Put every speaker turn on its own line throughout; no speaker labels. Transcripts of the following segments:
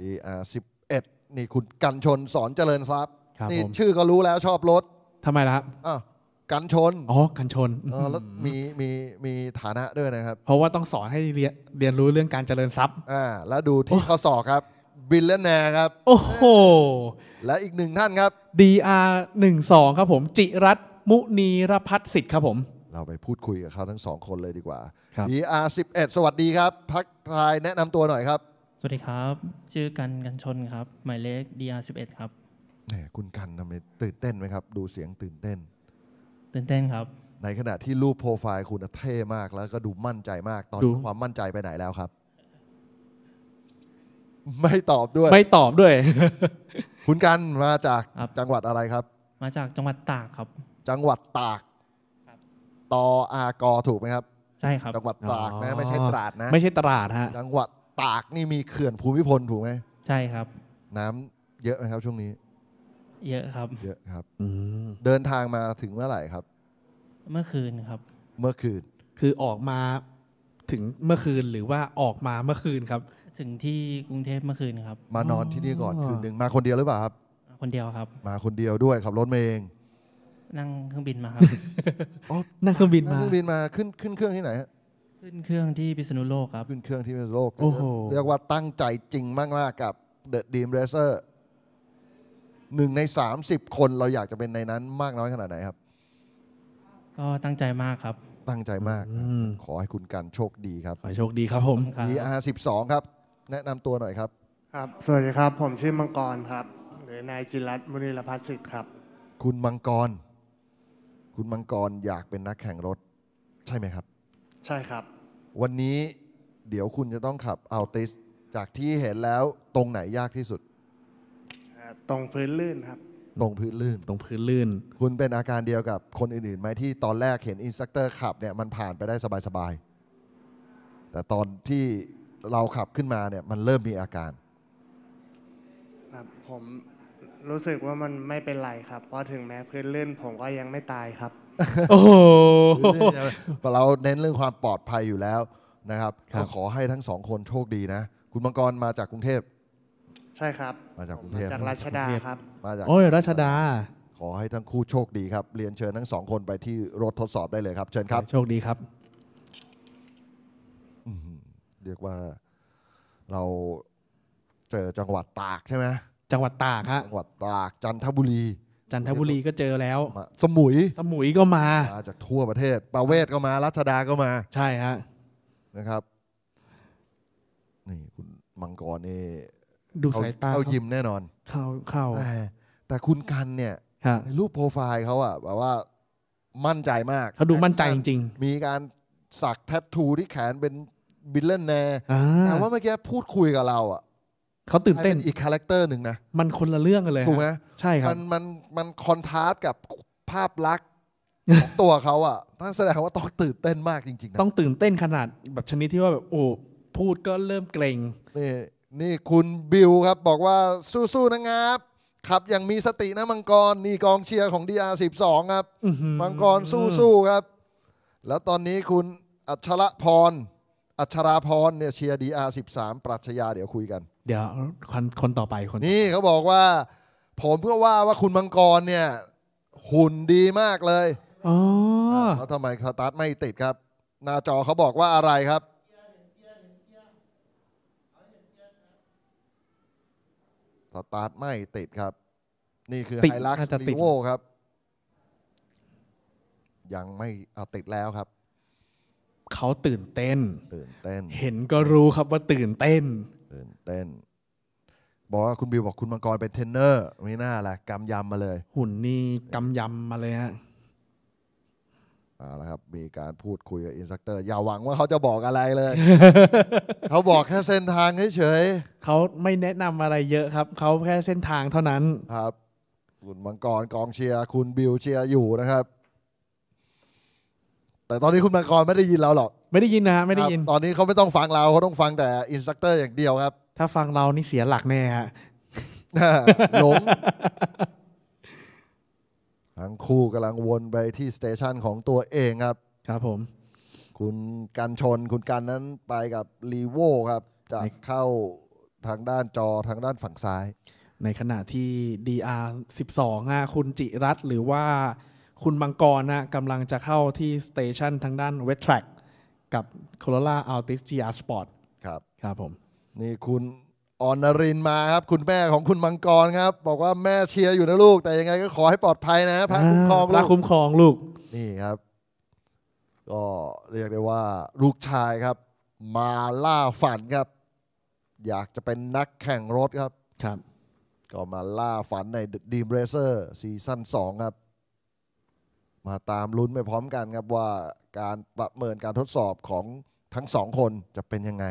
DR ็ดนี่คุณกันชนสอนเจริญทรัพย์นี่ชื่อก็รู้แล้วชอบรถทำไมล่ะครับอ่ากันชนอ๋อกันชนแล้วมีมีมีฐานะด้วยนะครับ เพราะว่าต้องสอนให้เรียนเรียนรู้เรื่องการเจริญทรัพย์อ่าแล้วดูที่ข้อสอบครับบิลเลนแนครับโอ้โห และอีกหนึ่งท่านครับ DR 1 2ครับผม จิรัตน์มุนีรพัฒน์สิทธิ์ครับผม เราไปพูดคุยกับเขาทั้งสองคนเลยดีกว่าคริบ DR 11สวัสดีครับพักทายแนะนำตัวหน่อยครับวัสดีครับ ชื่อกันกันชนครับหมายเลข DR11 ครับแหมคุณกันทำไมตื่นเต้นไหมครับ ดูเสียงตื่นเต้น ตื่นเต้นครับ ในขณะที่รูปโปรไฟล์คุณเท่มากแล้วก็ดูมั่นใจมากตอนนี้ความมั่นใจไปไหนแล้วครับ ไม่ตอบด้วย ไม่ตอบด้วย คุณกันมาจากจังหวัดอะไรครับ มาจากจังหวัดตากครับ จังหวัดตากตออากอถูกไหมครับใช่ครับจังหวัดตากนะ ไม่ใช่ตราดนะ ไม่ใช่ตลาดฮะจังหวัดตากนี่มีเขื่อนภูมิพลถูกไหม ใช่ครับ น้ำเยอะไหมครับช่วงนี้ เยอะครับ เยอะครับ อืเดินทางมาถึงเมื่อไหร่ครับ เมื่อคืนครับ เมื่อคืน คือออกมาถึงเมื่อคืนหรือว่าออกมาเมื่อคืนครับ ถึงที่กรุงเทพเมื่อคืนครับ มานอนที่นี่ก่อนคืนหนึ่งมาคนเดียวหรือเปล่าครับ คนเดียวครับ มาคนเดียวด้วยขับ รถเองนั่งเครื่องบินมาครับนั่งเครื่องบินนั่งมาเครื่องบินมาขึ้นขึ้นเครื่องที่ไหนฮะขึ้นเครื่องที่พิษณุโลกครับขึ้นเครื่องที่พิษณุโลกโเรียกว่าตั้งใจจริงมากๆกับเดอะดีมเรเซอร์หนึ่งในสสามิบคนเราอยากจะเป็นในนั้นมากน้อยขนาดไหนครับ ก็ตั้งใจมากครับ ตั้งใจมากอขอให้คุณกันโชคดีครับ ขอโชคดีครับผมดีอา์สิบสองครับ แนะนำตัวหน่อยครับ ครับสวัสดีครับ ผมชื่อมังกรครับหรือนาย จิรัตน์มุนีรพัฒสิทธิ์ครับคุณมังกร คุณมังกรอยากเป็นนักแข่งรถใช่ไหมครับใช่ครับ วันนี้เดี๋ยวคุณจะต้องขับเอาติสจากที่เห็นแล้วตรงไหนยากที่สุด ตรงพื้นลื่นครับ ตรงพื้นลื่นตรงพื้นลื่น คุณเป็นอาการเดียวกับคนอื่นๆไหมที่ตอนแรกเห็นอินสตรเตอร์ขับเนี่ยมันผ่านไปได้สบายๆ แต่ตอนที่เราขับขึ้นมาเนี่ย มันเริ่มมีอาการครับผมรู้สึกว่ามันไม่เป็นไรครับเพราะถึงแม้พื้นลื่นผมก็ยังไม่ตายครับโอ้โหเราเน้นเรื่องความปลอดภัยอยู่แล้วนะครับก็ขอให้ทั้งสองคนโชคดีนะ คุณมังกรมาจากกรุงเทพใช่ครับ มาจากกรุงเทพจากราชดาครับมาจากโอ้ยราชดา ขอให้ทั้งคู่โชคดีครับเรียนเชิญทั้งสองคนไปที่รถทดสอบได้เลยครับเชิญครับ โชคดีครับเรียกว่าเราเจอจังหวัดตากใช่ไหมจังหวัดตากฮะจังหวัดตากจันทบุรีจันทบุรีก็เจอแล้ว สมุยสมุยก็มาจากทั่วประเทศ ประเวศก็มา รัชดาก็มา ใช่ฮะนะครับ นี่คุณมังกรนี่ดูสายตาเขายิ้มแน่นอน เข้าเข้าแต่แต่คุณกันเนี่ยในรูปโปรไฟล์เขาอะแบบว่า มั่นใจมากเขาดูมั่นใจจริงๆมีการสักแทททูที่แขนเป็นบิลเลนแน่แต่ว่าเมื่อกี้พูดคุยกับเราอะเขาตื่นเต้นอีกคาแรคเตอร์หนึ่งนะ มันคนละเรื่องกันเลยถูกไหมใช่ครับ มันมันมันคอนทราสกับภาพลักษณ์ของตัวเขาอ่ะนั่นแสดงว่าต้องตื่นเต้นมากจริงๆนะต้องตื่นเต้นขนาดแบบชนิดที่ว่าแบบโอ้พูดก็เริ่มเกรงนี่นี่คุณบิวครับบอกว่าสู้ๆนะครับขับอย่างมีสตินะมังกรนี่กองเชียร์ของ DR12 ครับมังกรสู้ๆครับ แล้วตอนนี้คุณอัชรพรอัชราพรเนี่ยเชียร์ดีอาร์สิบสามปรัชญาเดี๋ยวคุยกัน เดี๋ยว คนคนต่อไปคนนี่เขาบอกว่า ผมเพื่อว่าว่าคุณมังกรเนี่ย หุ่นดีมากเลย อ๋อแล้วทำไมสตาร์ทไม่ติดครับ หน้าจอเขาบอกว่าอะไรครับ สตาร์ทไม่ติดครับ นี่คือไฮลักซ์ลีโวครับ ยังไม่เอาติดแล้วครับเขาตื่นเต้น ตื่นเต้น เห็นก็รู้ครับว่าตื่นเต้นตื่นเต้น บอกว่าคุณ บิวบอกคุณมังกรเป็นเทรนเนอร์ ไม่น่าละกำยำมาเลย หุ่นนี่กำยำมาเลยฮะออาละครับ มีการพูดคุยกับอินสตัคเตอร์อย่าหวังว่าเขาจะบอกอะไรเลย เขาบอกแค่เส้นทางเฉยๆเขาไม่แนะนำอะไรเยอะครับ เขาแค่เส้นทางเท่านั้น ครับ คุณมังกรกองเชียร์คุณบิวเชียร์อยู่นะครับแต่ตอนนี้คุณมังกรไม่ได้ยินเราหรอกไม่ได้ยินนะฮะไม่ได้ยินตอนนี้เขาไม่ต้องฟังเรา เขาต้องฟังแต่อินสตัคเตอร์อย่างเดียวครับ ถ้าฟังเรานี่เสียหลักแน่ฮะหลงทั้งคู่กำลังวนไปที่สเตชันของตัวเองครับ ครับผม คุณ กันชน คุณกันนั้นไปกับลีโวครับ จะเข้าทางด้านจอทางด้านฝั่งซ้าย ในขณะที่ DR 12องคุณจิรัตหรือว่าคุณบางกรนะกำลังจะเข้าที่สเตชันทางด้านเวทแทร็กกับคโร่าอัลติสจีอาร์สปอร์ตครับครับผม นี่คุณออนรินมาครับ คุณแม่ของคุณมังกรครับ บอกว่าแม่เชียร์อยู่นะลูก แต่ยังไงก็ขอให้ปลอดภัยนะพระคุ้มครองลูกคุ้มครองลูก นี่ครับ ก็เรียกได้ว่าลูกชายครับ มาล่าฝันครับ อยากจะเป็นนักแข่งรถครับครับ ก็มาล่าฝันในดีมเรเซอร์ซีซั่น2ครับมาตามลุ้นไปพร้อมกันครับว่าการประเมินการทดสอบของทั้งสองคนจะเป็นยังไง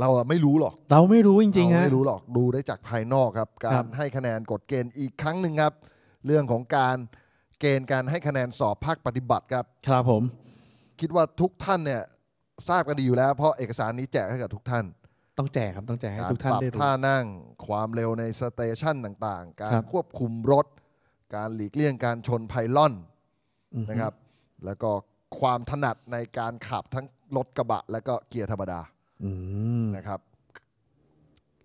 เราไม่รู้หรอกเราไม่รู้จริงๆฮะไม่รู้หรอกดูได้จากภายนอกครับ การให้คะแนนกฎเกณฑ์อีกครั้งหนึ่งครับ เรื่องของการเกณฑ์การให้คะแนนสอบภาคปฏิบัติครับครับผม คิดว่าทุกท่านเนี่ยทราบกันดีอยู่แล้ว เพราะเอกสารนี้แจกให้กับทุกท่าน ต้องแจกครับต้องแจกให้ทุกท่านได้รู้ท่านั่งความเร็วในสเตชันต่างๆ การควบคุมรถการหลีกเลี่ยงการชนไพลอน นะครับ แล้วก็ความถนัดในการขับทั้งรถกระบะ และก็เกียร์ธรรมดานะครับ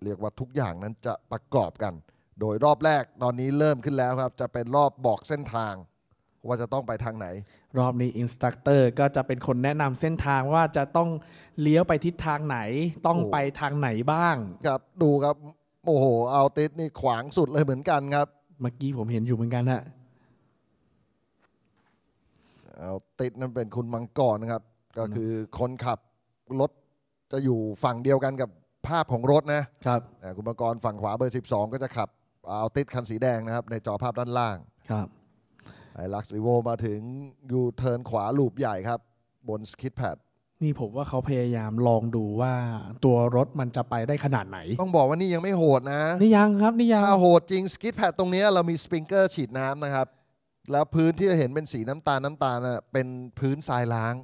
เรียกว่าทุกอย่างนั้นจะประกอบกัน โดยรอบแรกตอนนี้เริ่มขึ้นแล้วครับ จะเป็นรอบบอกเส้นทาง ว่าจะต้องไปทางไหน รอบนี้อินสตัคเตอร์ก็จะเป็นคนแนะนำเส้นทางว่าจะต้องเลี้ยวไปทิศทางไหน ต้องไปทางไหนบ้าง ครับ ดูครับ โอ้โหเอาติสนี่ขวางสุดเลยเหมือนกันครับเมื่อกี้ผมเห็นอยู่เหมือนกันฮะเอาติดนั่นเป็นคุณมังกรนะครับ ก็คือคนขับรถจะอยู่ฝั่งเดียวกันกับภาพของรถนะ ครับ คุณมังกรฝั่งขวาเบอร์ 12 ก็จะขับเอาติดคันสีแดงนะครับ ในจอภาพด้านล่าง ครับไอ้ลักซ์รีโวมาถึงยูเทิร์นขวาลูปใหญ่ครับ บนสกิทแพดนี่ผมว่าเขาพยายามลองดูว่าตัวรถมันจะไปได้ขนาดไหน ต้องบอกว่านี่ยังไม่โหดนะ นี่ยังครับนี่ยังถ้าโหดจริงสกิทแพดตรงนี้เรามีสปริงเกอร์ฉีดน้ำนะครับ แล้วพื้นที่เราเห็นเป็นสีน้ำตาลน้ำตาลน่ะเป็นพื้นทรายล้าง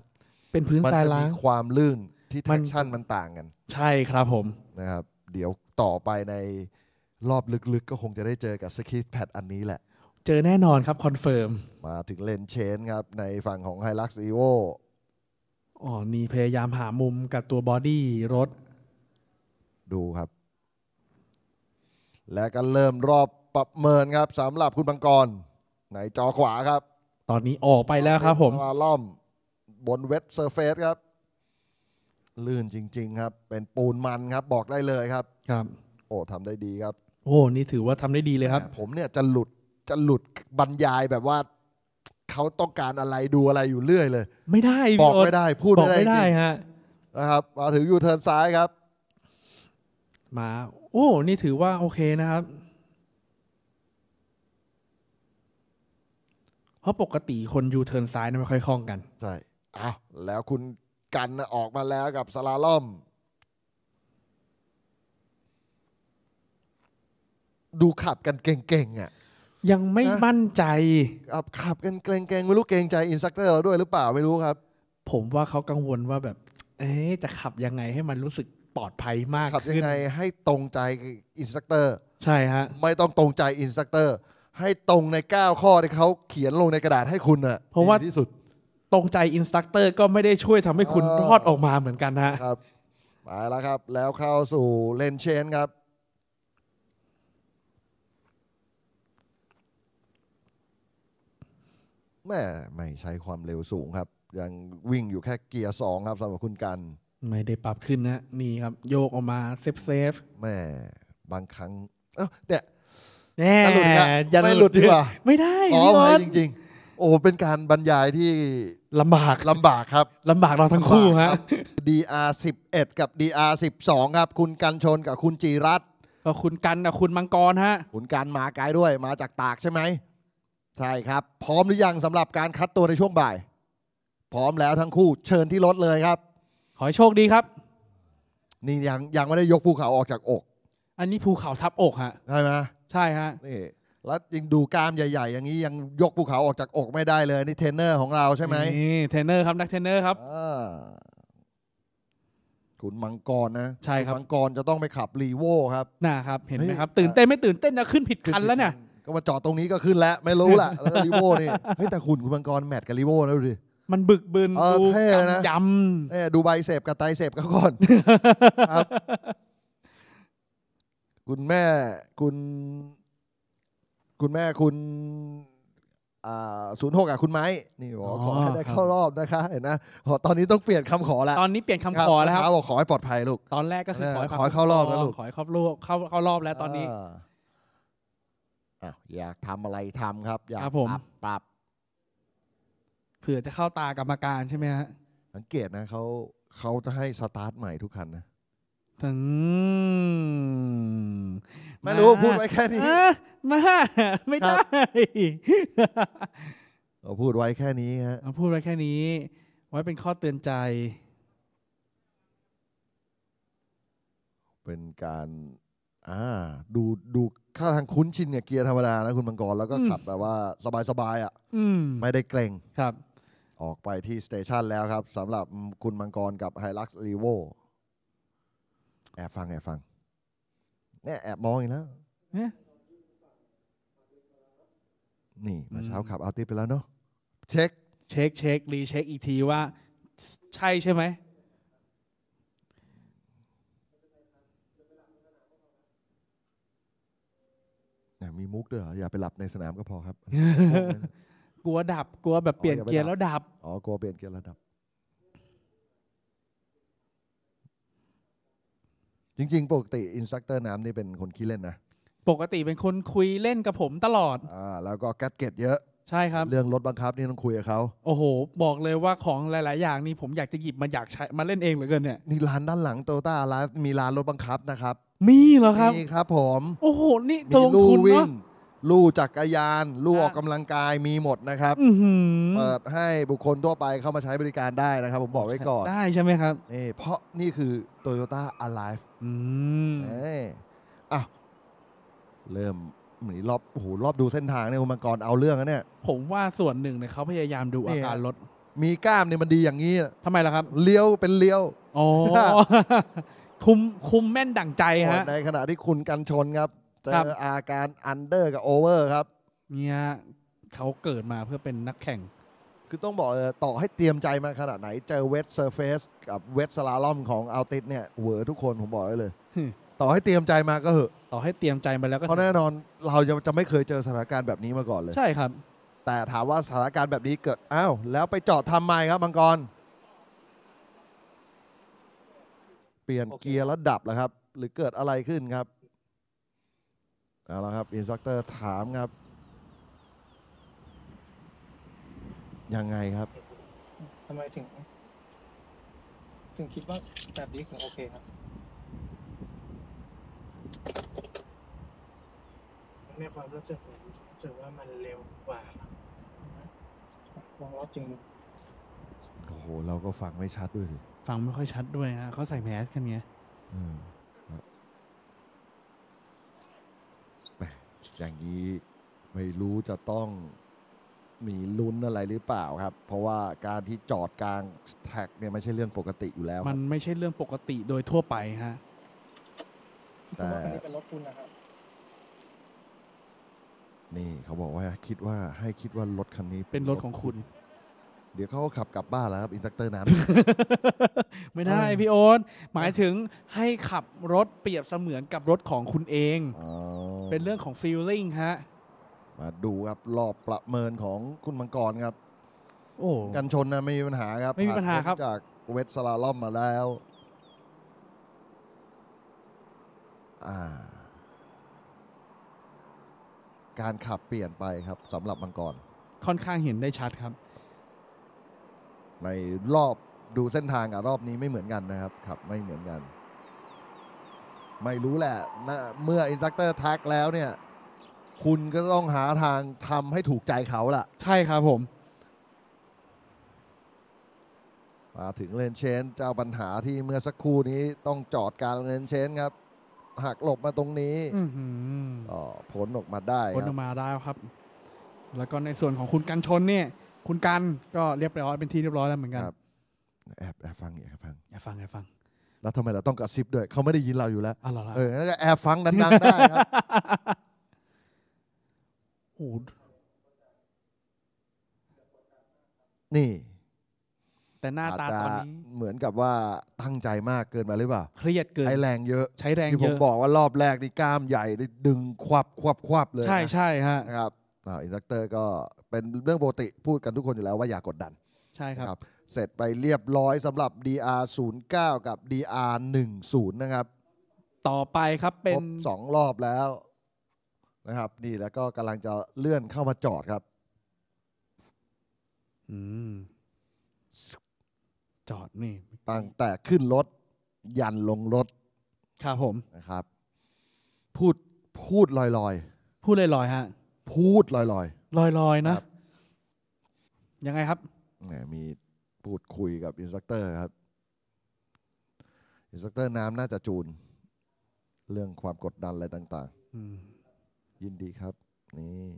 เป็นพื้นทรายล้าง มันจะมีความลื่นที่แท็กชั่นมันต่างกัน ใช่ครับผมนะครับเดี๋ยวต่อไปในรอบลึกๆ ก็คงจะได้เจอกับสกิทแพดอันนี้แหละ เจอแน่นอนครับคอนเฟิร์มมาถึงเลนเชนครับในฝั่งของไฮลักซ์อีโวอ๋อนี่พยายามหามุมกับตัวบอดี้รถ ดูครับ และก็เริ่มรอบปรบเมินครับสำหรับคุณบังกร ในจอขวาครับ ตอนนี้ออกไปแล้วครับผมลาล่อม บนเวทเซอร์เฟสครับ ลื่นจริงๆครับ เป็นปูนมันครับบอกได้เลยครับ ครับ โอ้ทำได้ดีครับ โอ้นี่ถือว่าทำได้ดีเลยครับ ผมเนี่ยจะหลุด จะหลุดบรรยายแบบว่าเขาต้องการอะไรดูอะไรอยู่เรื่อยเลย ไม่ได้บอกไม่ได้ พูดไม่ได้ฮะนะครับมาถึงยูเทิร์นซ้ายครับ มา โอ้ นี่ถือว่าโอเคนะครับ เพราะปกติคนยูเทิร์นซ้ายไม่ค่อยคล่องกัน ใช่อ้าวแล้วคุณกันออกมาแล้วกับสลาล่อม ดูขับกันเก่งๆอ่ะยังไม่มั่นใจขับขับกันเกรงเกรงไม่รู้เกรงใจอินสตัคเตอร์เราด้วยหรือเปล่าไม่รู้ครับ ผมว่าเขากังวลว่าแบบ เอ๊จะขับยังไงให้มันรู้สึกปลอดภัยมากขับยังไงให้ตรงใจอินสตัคเตอร์ ใช่ฮะ ไม่ต้องตรงใจอินสตัคเตอร์ ให้ตรงใน 9 ข้อที่เขาเขียนลงในกระดาษให้คุณอะเพราะว่าที่สุดตรงใจอินสตัคเตอร์ก็ไม่ได้ช่วยทำให้คุณรอดออกมาเหมือนกันฮะครับมาแล้วครับ แล้วเข้าสู่เลนเชนครับแม่ไม่ใช้ความเร็วสูงครับ ยังวิ่งอยู่แค่เกียร์สองครับสำหรับคุณกัน ไม่ได้ปรับขึ้นนะนี่ครับโยกออกมา เซฟเซฟแม่บางครั้ง เอ้าเนี่ยแน่ยัไม่หลุดดีกว่า ไม่ได้อ๋อไม่จริงๆ โอ้เป็นการบรรยายที่ลำบากลำบากครับลำบากเราทั้งคู่ครับ DR 11กับ DR 12ครับคุณกันชนกับคุณจีรัตน์คุณกันกับคุณมังกรฮะคุณกันมาไกลด้วยมาจากตากใช่ไหมใช่ครับ พร้อมหรือยังสำหรับการคัดตัวในช่วงบ่าย พร้อมแล้วทั้งคู่เชิญที่รถเลยครับ ขอให้โชคดีครับ นี่ยังยังไม่ได้ยกภูเขาออกจากอก อันนี้ภูเขาทับอกฮะใช่ไหมใช่ฮะนี่แล้วยิงดูกล้ามใหญ่ ๆ อย่างนี้ยังยกภูเขาออกจากอกไม่ได้เลยนี่เทรนเนอร์ ของเราใช่ไหมนี่เทรนเนอร์ครับนักเทรนเนอร์ครับคุณมังกรนะใช่ครับมังกรจะต้องไปขับรีโวครับน่าครับเห็นไหมครับ ตื่นเต้นไม่ตื่นเต้นนะขึ้นผิดคันแล้วเนี่ยก็มาจอดตรงนี้ก็ขึ้นแล้วไม่รู้แหละลิโวนี่เฮ้ยแต่คุณคุณมังกรแมทกับลิโวนะดูดิมันบึกบืนดูเท่นะยำเออดูใบเสพกับไตเสพก็ก่อน ครับ คุณแม่ คุณ คุณแม่คุณศูนย์หกอ่ะคุณไม้นี่บอกขอให้ได้เข้ารอบนะคะเห็น นะตอนนี้ต้องเปลี่ยนคำขอแล้วตอนนี้เปลี่ยนคำขอ แล้วครับบอกขอให้ปลอดภัยลูกตอนแรกก็คือขอให้เข้ารอบแล้วลูกขอให้เข้ารอบเข้ารอบแล้วตอนนี้อ้อยากทำอะไรทำครับ อยากปรับปรับ เผื่อจะเข้าตากรรมการใช่ไหมฮะสังเกตนะเขาเขาจะให้สตาร์ทใหม่ทุกคันนะถึงไม่รู้พูดไว้แค่นี้มา ไม่ได้เราพูดไว้แค่นี้ฮะเาพูดไว้แค่นี้ ไว้เป็นข้อเตือนใจ เป็นการอ่า ดูดูค่าทางคุ้นชินเนี่ยเกียร์ธรรมดานะคุณมังกรแล้วก็ขับแบบว่าสบายๆอ่ะไม่ได้เกรงครับ ออกไปที่สเตชันแล้วครับสำหรับคุณมังกรกับไฮลักซ์รีโวแอบฟังแอบฟังเนี่ยแอบมองอีกแล้วนี่มาเช้าขับเอาติไปแล้วเนาะเช็ค เช็คเช็ครีเช็คอีกทีว่า ใช่ใช่ไหมมีมุกด้วยเหรออย่าไปหลับในสนามก็พอครับ กลัวดับ กลัวแบบเปลี่ยนเกียร์แล้วดับอ๋อกลัวเปลี่ยนเกียร์แล้วดับ จริงๆ ปกติอินสตัเตอร์น้ำนี่เป็นคนขี้เล่นนะ ปกติเป็นคนคุยเล่นกับผมตลอดอ่าแล้วก็แก๊สเก็ตเยอะใช่ครับเรื่องรถบังคับนี่ต้องคุยกับเขาโอ้โหบอกเลยว่าของหลายๆอย่างนี่ผมอยากจะหยิบมาอยากใช้มาเล่นเองเหลือเกินเนี่ยนี่ร้านด้านหลังโตต้าร้านมีร้านรถบังคับนะครับมีเหรอครับ มีครับผม โอ้โห นี่ตรงลู่ทุนวิ่เนาะงลู่จักรยานลู่ออกกำลังกายมีหมดนะครับเปิดให้บุคคลทั่วไปเข้ามาใช้บริการได้นะครับ ผมบอกไว้ก่อนได้ใช่ไหมครับนี่เพราะนี่คือ Toyota Alive อืมเอ้อ่ะเริ่มหนีรอบโอ้โหรอบดูเส้นทางเนี่ยคุณมังกรเอาเรื่องนะเนี่ยผมว่าส่วนหนึ่งเนี่ยเขาพยายามดูอาการรถ มีกล้ามเนี่ยมันดีอย่างนี้ทำไมล่ะครับเลี้ยวเป็นเลี้ยวอ๋อคุมคุมแม่นดั่งใจฮะในขณะที่คุณกันชนครับ เจออาการอันเดอร์กับโอเวอร์ครับ เนี่ยเขาเกิดมาเพื่อเป็นนักแข่ง คือต้องบอกต่อให้เตรียมใจมาขนาดไหน เจอเวทเซอร์เฟสกับเวทสลาลอมของอัลติสเนี่ยเหวอทุกคนผมบอกได้เลย ต่อให้เตรียมใจมาก็เหอะ ต่อให้เตรียมใจมาแล้วก็เพราะแน่นอนเราจะจะไม่เคยเจอสถานการณ์แบบนี้มาก่อนเลย ใช่ครับ แต่ถามว่าสถานการณ์แบบนี้เกิดอ้าวแล้วไปจอดทำไมครับมังกรเปลี่ยนเกียร์แล้วดับแหรวครับ หรือเกิดอะไรขึ้นครับ เอาละครับ อินสตัคเตอร์ถามครับ ยังไงครับ ทำไมถึง ถึงคิดว่าแบบนี้ถึงโอเคครับในความรู้สึกผมรู้สึกว่ามันเร็วกว่าลองรอจริง โอ้โห เราก็ฟังไม่ชัดด้วยสิฟังไม่ค่อยชัดด้วยฮะเขาใส่แมสกันไงอย่างนี้ไม่รู้จะต้องมีลุ้นอะไรหรือเปล่าครับ เพราะว่าการที่จอดกลางแท็กเนี่ยไม่ใช่เรื่องปกติอยู่แล้ว มันไม่ใช่เรื่องปกติโดยทั่วไปฮะแต่เป็นรถคุณนะครับนี่เขาบอกว่า คิดว่าให้คิดว่ารถคันนี้เป็นรถของคุณเดี๋ยวเขาขับกลับบ้านแล้วครับ อินสตัเตอร์น้ำไม่ได้พี่โอ๊ตหมายถึงให้ขับรถเปรียบเสมือนกับรถของคุณเอง เป็นเรื่องของฟีลลิ่งฮะมาดูครับ รอบประเมินของคุณมังกรครับโอ้กันชนนะไม่มีปัญหาครับไม่มีปัญหาครับจากเวสลาล่อมมาแล้ว การขับเปลี่ยนไปครับสำหรับมังกร ค่อนข้างเห็นได้ชัดครับในรอบดูเส้นทางกับรอบนี้ไม่เหมือนกันนะครับ ครับ ไม่เหมือนกัน ไม่รู้แหละนะเมื่ออินสตัคเตอร์แท็กแล้วเนี่ย คุณก็ต้องหาทางทำให้ถูกใจเขาล่ะ ใช่ครับผม มาถึงเลนเชนเจ้าปัญหาที่เมื่อสักครู่นี้ต้องจอดการเลนเชนครับ หักหลบมาตรงนี้ออผลออกมาได้ผลออกมาได้ครับ แล้วก็ในส่วนของคุณกันชนเนี่ยคุณกันก็เรียบร้อยเป็นที่เรียบร้อยแล้วเหมือนกันแอบแอบฟังอแอบฟังแอบฟังแอบฟัง แล้วทำไมเราต้องกระซิบด้วย เขาไม่ได้ยินเราอยู่แล้วอ๋อเหรอเออแล้วก็แอบฟังดังๆได้ครับโอ้นี่ แต่หน้าตาตอนนี้ เหมือนกับว่าตั้งใจมากเกินไปหรือเปล่าเครียดเกิน ใช้แรงเยอะ ใช้แรงเยอะที่ผมบอกว่ารอบแรกนี่กล้ามใหญ่ได้ดึงควับควับควับเลย ใช่ใช่ฮะครับอินสัคเตอร์ก็เป็นเรื่องปกติพูดกันทุกคนอยู่แล้วว่าอย่ากดดัน ใช่ครับ เสร็จไปเรียบร้อยสำหรับ DR09 กับ DR10 นะครับ ต่อไปครับเป็นสองรอบแล้ว นะครับนี่แล้วก็กำลังจะเลื่อนเข้ามาจอดครับอจอดนี่ ตั้งแต่ขึ้นรถ ยันลงรถ ครับผมนะครับ พูดพูดลอยๆ พูดลอยๆฮะพูดลอยๆลอยๆนะอยนะ ยังไงครับแหมมีพูดคุยกับอินสตรัคเตอร์ ครับอินสตรัคเตอร์น้ำน่าจะจูน เรื่องความกดดันอะไรต่างๆยินดีครับ นี่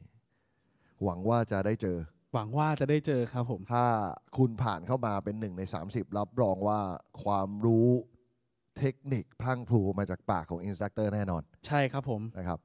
หวังว่าจะได้เจอ หวังว่าจะได้เจอครับผม ถ้าคุณผ่านเข้ามาเป็นหนึ่งในสสามิบรับรองว่าความรู้เทคนิคพลังพลูมาจากปากของอินสตรัคเตอร์แน่นอน ใช่ครับผมนะครับ